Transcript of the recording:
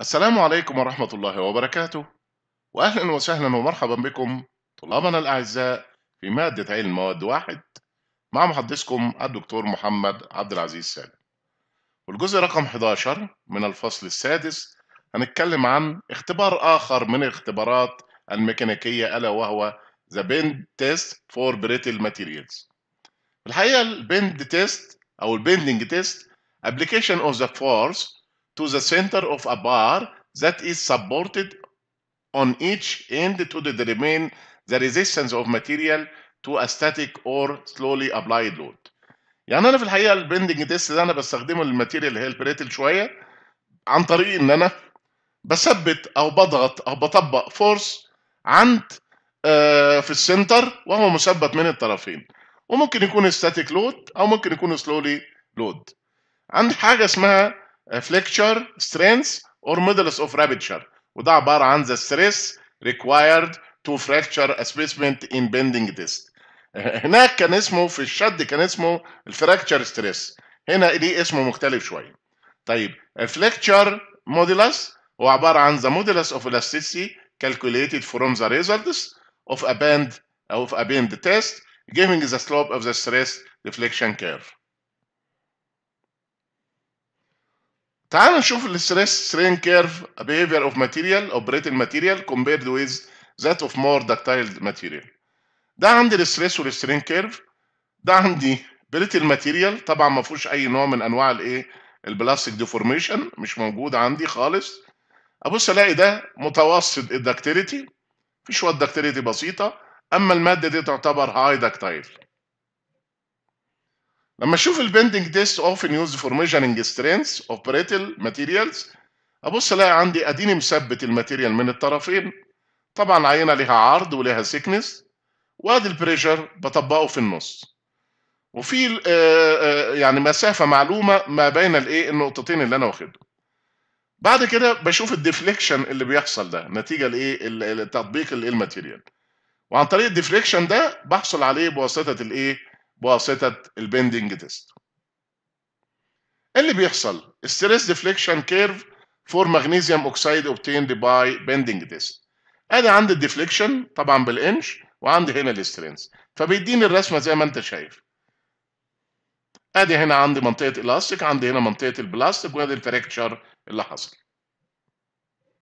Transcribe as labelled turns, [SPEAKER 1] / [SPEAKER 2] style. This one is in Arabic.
[SPEAKER 1] السلام عليكم ورحمة الله وبركاته وأهلا وسهلا ومرحبا بكم طلابنا الأعزاء في مادة علم مواد واحد مع محدثكم الدكتور محمد عبد العزيز سالم والجزء رقم 11 من الفصل السادس هنتكلم عن اختبار آخر من الاختبارات الميكانيكية ألا وهو The Bend Test for Brittle Materials الحقيقة البند تيست أو البندنج تيست application of the force to the center of a bar that is supported on each end to determine the resistance of material to a static or slowly applied load. يعني انا في الحقيقه البندنج تيست ده انا بستخدمه للماتيريال اللي هي البريتل شويه عن طريق ان انا بثبت او بضغط او بطبق فورس عند آه في السنتر وهو مثبت من الطرفين وممكن يكون ستاتيك لود او ممكن يكون سلولي لود عندي حاجه اسمها A flexure strength or modulus of rupture وده عباره عن the stress required to fracture a specimen in bending test هناك كان اسمه في الشد كان اسمه الفراكتشر ستريس هنا A اسمه مختلف شويه طيب الفليكتشر موديلس هو عباره عن the modulus of elasticity calculated from the results of a bend test giving the slope of the stress deflection curve تعالوا نشوف الستريس سترين كيرف behavior of material operating material compared with that of more ductile material ده عندي الستريس والسترين كيرف ده عندي بريتل ماتيريال طبعا ما فيهوش اي نوع من انواع الايه البلاستيك ديفورميشن مش موجود عندي خالص ابص الاقي ده متوسط الدكتيريتي في شويه دكتيريتي بسيطه اما الماده دي تعتبر هاي دكتايل لما اشوف البندنج تيست اوفن يوزد فور ميجرنج سترينث اوف بريتل ماتيريالز ابص الاقي عندي اديني مثبت الماتيريال من الطرفين طبعا عينه ليها عرض وليها سيكنس وادي البريشر بطبقه في النص وفي آه، آه، يعني مسافه معلومه ما بين الايه النقطتين اللي انا واخدهم بعد كده بشوف الديفليكشن اللي بيحصل ده نتيجه لايه التطبيق الايه الماتيريال وعن طريق الديفليكشن ده بحصل عليه بواسطه الايه بواسطه البندنج تيست اللي بيحصل الستريس ديفليكشن كيرف فور مغنيسيوم اوكسيد اوبتيند باي بندنج تيست ادي عندي الديفليكشن طبعا بالانش وعندي هنا السترينث فبيديني الرسمه زي ما انت شايف ادي هنا عندي منطقه الاستيك عندي هنا منطقه البلاستيك وادي الفراكتشر اللي حصل